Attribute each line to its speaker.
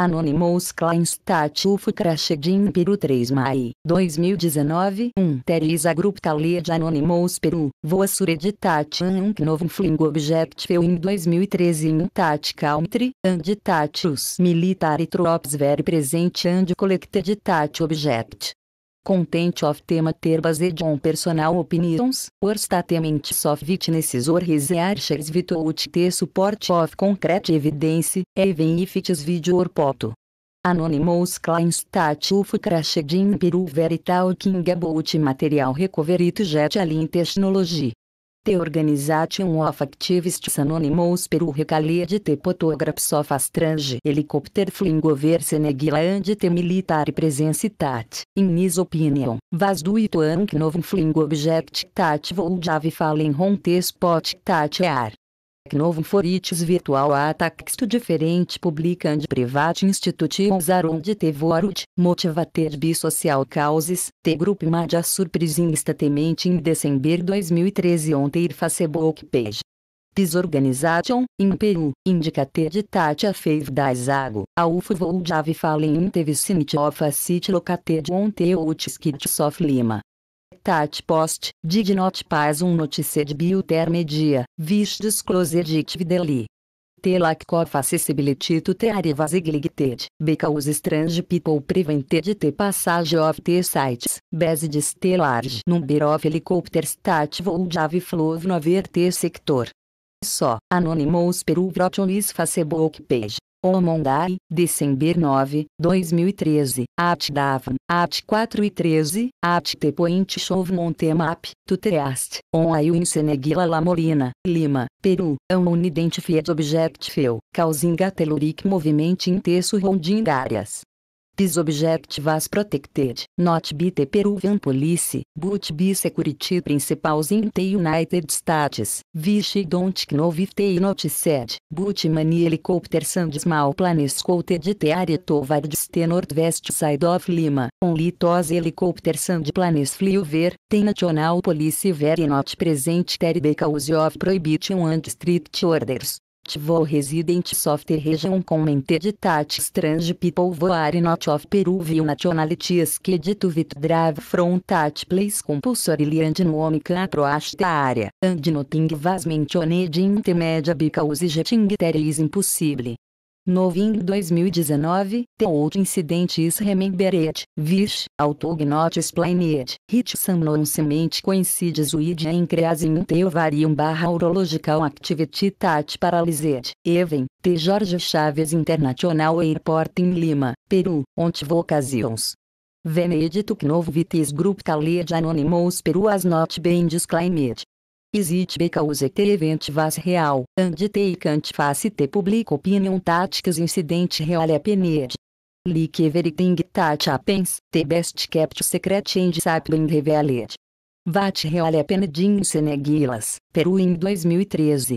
Speaker 1: Anonymous Clients Tatufu Crashedin Peru 3 Mai 2019 1 Teresa Group Talia de Anonymous Peru Voa Suredi Tatian Novum Fling Object Feu em 2013 In Tati Country And Tatius e tropes Very Present And Collected Tati Object content of tema ter de on personal opinions, or statement of witnesses or researchers without the support of concrete evidence, even if it is video or photo. Anonymous claims that UFO crashed in Peru very talking about material recovery to jet alien technology te um of activists anonymous peru de te photographs of strange helicopter flying over Senegal and te military presence tat, in his opinion, vas do it ank novum flying object tat vold ave fallen spot tat air, Novo Forites Virtual a Diferente Publica and Private Institutions de Te motiva Motivated Bisocial Causes, Te Grupo Madia Surprisinsta Temente em dezembro 2013 Ontem Facebook Page. Disorganization, in Peru, ter de a Fave da Isago, a UFO Jave Fallen Intevicinity of a City Locate de Onteoutskit Sof Lima. Tat Post, Did paz Pass un de Biotermedia, Vis Disclosed It Videli. Telakkov accessibility to Teare was neglected, because strange people prevented te passage of the sites, base de large number of helicopters that would have flown over sector. Só, anonymous peru is Facebook page. Omondai, December 9, 2013, At Davan, At 4 e 13, At Tepoint Point Montemap, Tutreast, On in Seneguila La Molina, Lima, Peru, On Unidentified Object Feu, Causinga Telurik Movimento Intenso Rondingárias. PIS Object protected, not by the Peruvian police, but by security principals in the United States, which don't know if they not said, but many helicopters and small planes coated the area towards the northwest side of Lima, only those helicopters and planes flew over, the national police were not present there because of prohibition and strict orders active resident software region de that strange people voare not of Peruvian que sked vit drive front that place compulsorily liand no approach the área. and nothing was mentioned de intermédia bica because getting there impossível impossible. Novinho 2019, The Old Incident is Remembered, Vish, Autognot Explained, Hit Sam Non-Sement Coincides with Encreasing Teu Varium Barra Urological Activity Tat Paralysed, Even, T. Jorge Chaves International Airport em Lima, Peru, Ontivocasions. Venedito Novo Vitis Group de Anonymous Peru as Not Bem Disclaimed. Exit B cause event vas real, and e Cante face T public opinion táticas incidente real happened. Leak everything Tat happens, te best kept secret and sapling revealed. VAT real happened in seneguilas Peru em 2013.